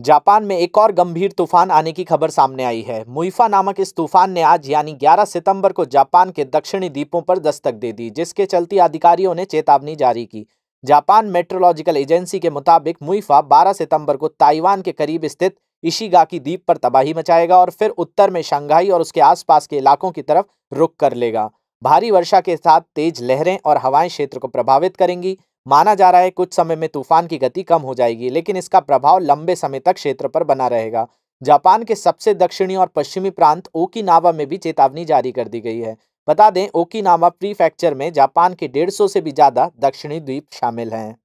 Japan में एक और गंभीर तूफान आने की खबर सामने आई है मुइफा नामक इस तूफान ने आज यानी 11 सितंबर को जापान के दक्षिणी द्वीपों पर दस्तक दे दी जिसके चलते अधिकारियों ने चेतावनी जारी की जापान मेट्रोलॉजिकल एजेंसी के मुताबिक मुइफा 12 सितंबर को ताइवान के करीब स्थित इशिगाकी द्वीप पर तबाही मचाएगा और फिर उत्तर में शंघाई और उसके आसपास के इलाकों की तरफ रुख कर लेगा भारी वर्षा के साथ तेज लहरें और हवाएं क्षेत्र को प्रभावित करेंगी माना जा रहा है कुछ समय में तूफान की गति कम हो जाएगी लेकिन इसका प्रभाव लंबे समय तक क्षेत्र पर बना रहेगा जापान के सबसे दक्षिणी और पश्चिमी प्रांत ओकिनावा में भी चेतावनी जारी कर दी गई है बता दें ओकिनावा प्रीफेक्चर में जापान के डेढ़ से भी ज़्यादा दक्षिणी द्वीप शामिल हैं